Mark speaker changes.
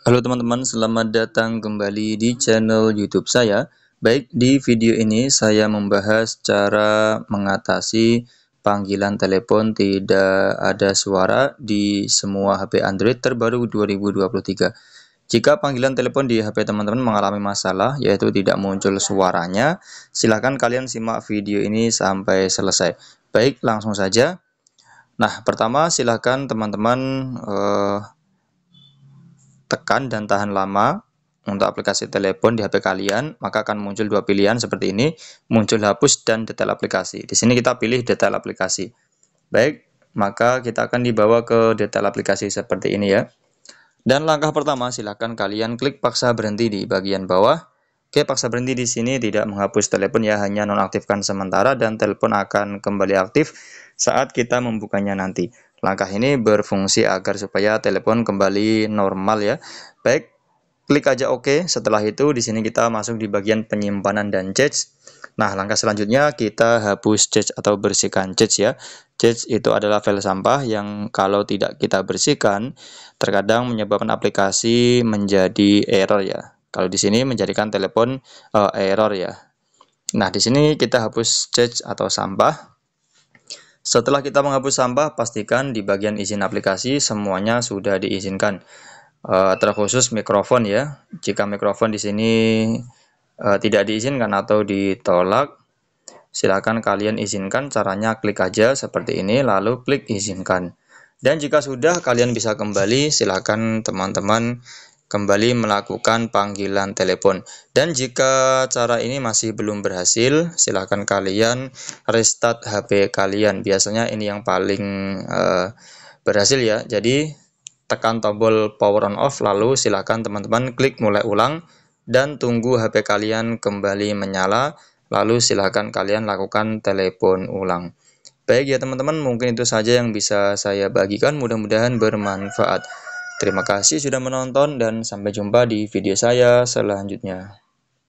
Speaker 1: Halo teman-teman, selamat datang kembali di channel YouTube saya. Baik, di video ini saya membahas cara mengatasi panggilan telepon tidak ada suara di semua HP Android terbaru 2023. Jika panggilan telepon di HP teman-teman mengalami masalah, yaitu tidak muncul suaranya, silakan kalian simak video ini sampai selesai. Baik, langsung saja. Nah, pertama silakan teman-teman... Uh, tekan dan tahan lama untuk aplikasi telepon di HP kalian, maka akan muncul dua pilihan seperti ini, muncul hapus dan detail aplikasi. Di sini kita pilih detail aplikasi. Baik, maka kita akan dibawa ke detail aplikasi seperti ini ya. Dan langkah pertama, silahkan kalian klik paksa berhenti di bagian bawah. Oke, paksa berhenti di sini tidak menghapus telepon ya, hanya nonaktifkan sementara dan telepon akan kembali aktif saat kita membukanya nanti. Langkah ini berfungsi agar supaya telepon kembali normal ya. Baik, klik aja oke Setelah itu di sini kita masuk di bagian penyimpanan dan cache. Nah, langkah selanjutnya kita hapus cache atau bersihkan cache ya. Cache itu adalah file sampah yang kalau tidak kita bersihkan, terkadang menyebabkan aplikasi menjadi error ya. Kalau di sini menjadikan telepon uh, error ya. Nah, di sini kita hapus cache atau sampah. Setelah kita menghapus sampah, pastikan di bagian izin aplikasi semuanya sudah diizinkan. Eh, terkhusus mikrofon ya. Jika mikrofon di sini eh, tidak diizinkan atau ditolak, silakan kalian izinkan. Caranya klik aja seperti ini, lalu klik izinkan. Dan jika sudah, kalian bisa kembali. silakan teman-teman kembali melakukan panggilan telepon. Dan jika cara ini masih belum berhasil, silahkan kalian restart HP kalian. Biasanya ini yang paling uh, berhasil ya. Jadi tekan tombol power on off lalu silahkan teman-teman klik mulai ulang dan tunggu HP kalian kembali menyala lalu silahkan kalian lakukan telepon ulang. Baik ya teman-teman mungkin itu saja yang bisa saya bagikan mudah-mudahan bermanfaat. Terima kasih sudah menonton dan sampai jumpa di video saya selanjutnya.